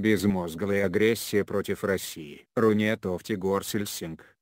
безмозглая агрессия против России. Рунетофти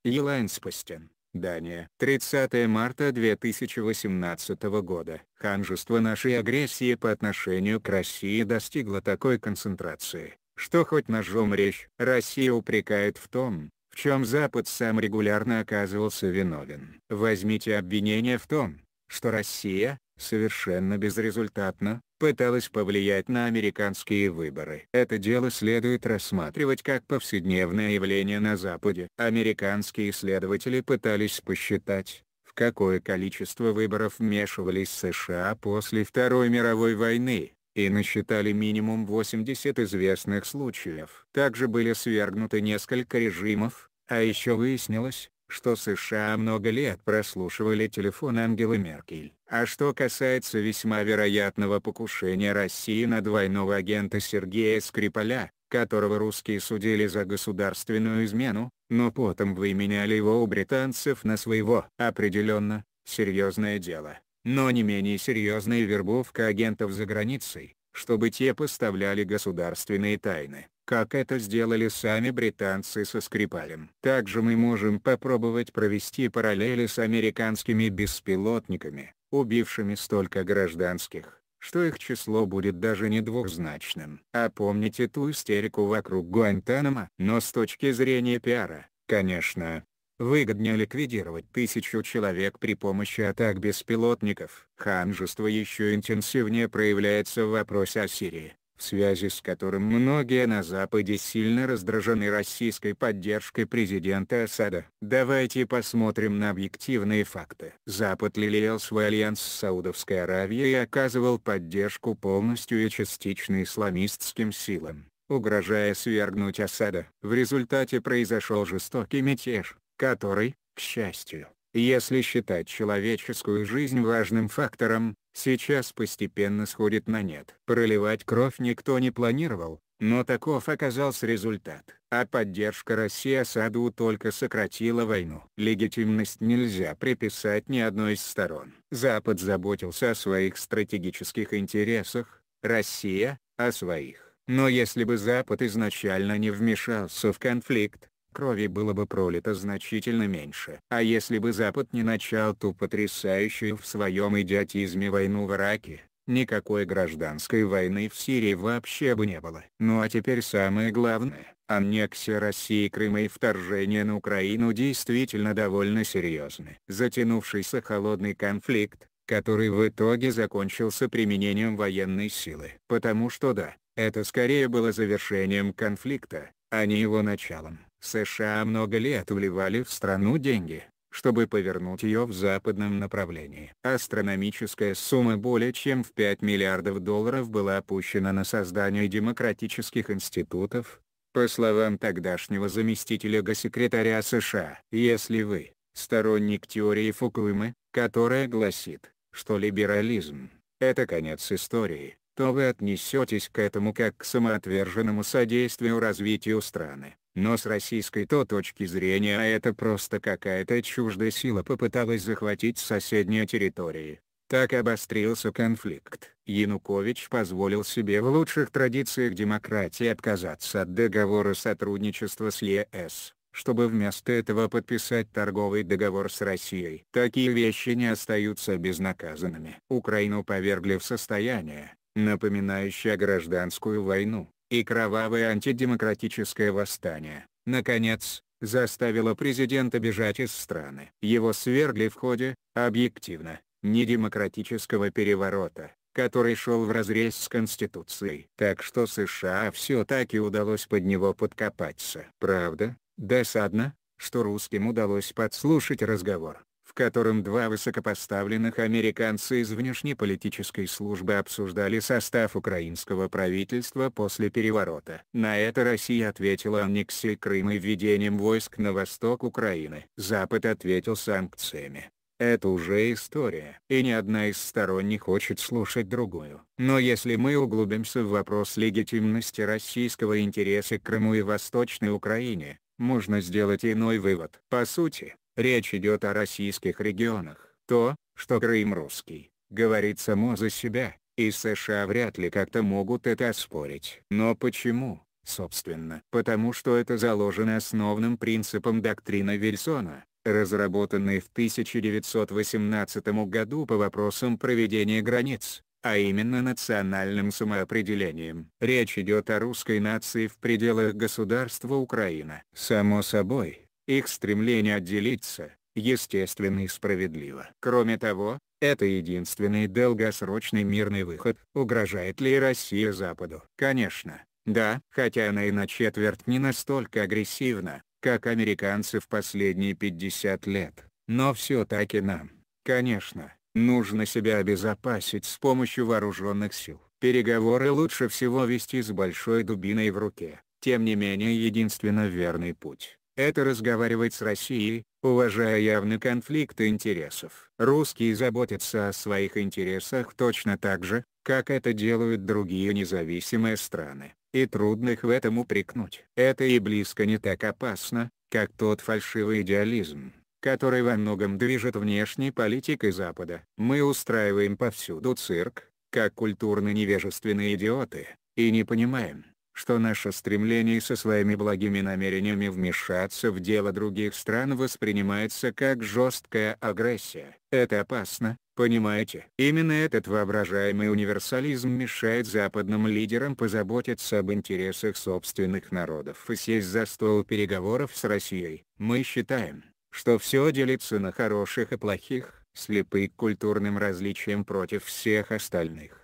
Елайн Спастин. Дания. 30 марта 2018 года. Ханжество нашей агрессии по отношению к России достигло такой концентрации, что хоть ножом речь. Россия упрекает в том, в чем Запад сам регулярно оказывался виновен. Возьмите обвинение в том, что Россия, совершенно безрезультатно, пыталась повлиять на американские выборы. Это дело следует рассматривать как повседневное явление на Западе. Американские исследователи пытались посчитать, в какое количество выборов вмешивались США после Второй мировой войны и насчитали минимум 80 известных случаев. Также были свергнуты несколько режимов, а еще выяснилось, что США много лет прослушивали телефон Ангелы Меркель а что касается весьма вероятного покушения России на двойного агента Сергея Скрипаля, которого русские судили за государственную измену, но потом выменяли его у британцев на своего. Определенно, серьезное дело, но не менее серьезная вербовка агентов за границей, чтобы те поставляли государственные тайны, как это сделали сами британцы со Скрипалем. Также мы можем попробовать провести параллели с американскими беспилотниками, убившими столько гражданских, что их число будет даже не двухзначным. А помните ту истерику вокруг Гуантанамо? Но с точки зрения пиара, конечно, выгоднее ликвидировать тысячу человек при помощи атак беспилотников. Ханжество еще интенсивнее проявляется в вопросе о Сирии в связи с которым многие на Западе сильно раздражены российской поддержкой президента Асада. Давайте посмотрим на объективные факты. Запад лелеял свой альянс с Саудовской Аравией и оказывал поддержку полностью и частично исламистским силам, угрожая свергнуть Асада. В результате произошел жестокий мятеж, который, к счастью, если считать человеческую жизнь важным фактором, сейчас постепенно сходит на нет. Проливать кровь никто не планировал, но таков оказался результат. А поддержка России Асаду только сократила войну. Легитимность нельзя приписать ни одной из сторон. Запад заботился о своих стратегических интересах, Россия – о своих. Но если бы Запад изначально не вмешался в конфликт, крови было бы пролито значительно меньше. А если бы Запад не начал ту потрясающую в своем идиотизме войну в Ираке, никакой гражданской войны в Сирии вообще бы не было. Ну а теперь самое главное, аннексия России Крыма и вторжение на Украину действительно довольно серьезны. Затянувшийся холодный конфликт, который в итоге закончился применением военной силы. Потому что да, это скорее было завершением конфликта, а не его началом. США много лет вливали в страну деньги, чтобы повернуть ее в западном направлении. Астрономическая сумма более чем в 5 миллиардов долларов была опущена на создание демократических институтов, по словам тогдашнего заместителя госсекретаря США. Если вы сторонник теории Фукуимы, которая гласит, что либерализм – это конец истории, то вы отнесетесь к этому как к самоотверженному содействию развитию страны. Но с российской то точки зрения это просто какая-то чуждая сила попыталась захватить соседние территории. Так обострился конфликт. Янукович позволил себе в лучших традициях демократии отказаться от договора сотрудничества с ЕС, чтобы вместо этого подписать торговый договор с Россией. Такие вещи не остаются безнаказанными. Украину повергли в состояние, напоминающая гражданскую войну, и кровавое антидемократическое восстание, наконец, заставило президента бежать из страны. Его свергли в ходе, объективно, недемократического переворота, который шел вразрез с Конституцией. Так что США все-таки удалось под него подкопаться. Правда, досадно, что русским удалось подслушать разговор котором два высокопоставленных американца из внешнеполитической службы обсуждали состав украинского правительства после переворота. На это Россия ответила аннексией Крыма и введением войск на восток Украины. Запад ответил санкциями. Это уже история, и ни одна из сторон не хочет слушать другую. Но если мы углубимся в вопрос легитимности российского интереса к Крыму и Восточной Украине, можно сделать иной вывод. По сути, речь идет о российских регионах. То, что Крым русский, говорит само за себя, и США вряд ли как-то могут это оспорить. Но почему? Собственно, потому что это заложено основным принципом доктрины Вильсона, разработанной в 1918 году по вопросам проведения границ, а именно национальным самоопределением. Речь идет о русской нации в пределах государства Украина. Само собой, их стремление отделиться, естественно и справедливо. Кроме того, это единственный долгосрочный мирный выход. Угрожает ли Россия Западу? Конечно, да, хотя она и на четверть не настолько агрессивна, как американцы в последние 50 лет, но все-таки нам, конечно, нужно себя обезопасить с помощью вооруженных сил. Переговоры лучше всего вести с большой дубиной в руке, тем не менее единственно верный путь это разговаривать с Россией, уважая явный конфликт интересов. Русские заботятся о своих интересах точно так же, как это делают другие независимые страны, и трудно их в этом упрекнуть. Это и близко не так опасно, как тот фальшивый идеализм, который во многом движет внешней политикой Запада. Мы устраиваем повсюду цирк, как культурно-невежественные идиоты, и не понимаем, что наше стремление со своими благими намерениями вмешаться в дело других стран воспринимается как жесткая агрессия. Это опасно, понимаете? Именно этот воображаемый универсализм мешает западным лидерам позаботиться об интересах собственных народов и сесть за стол переговоров с Россией. Мы считаем, что все делится на хороших и плохих, слепы к культурным различиям против всех остальных.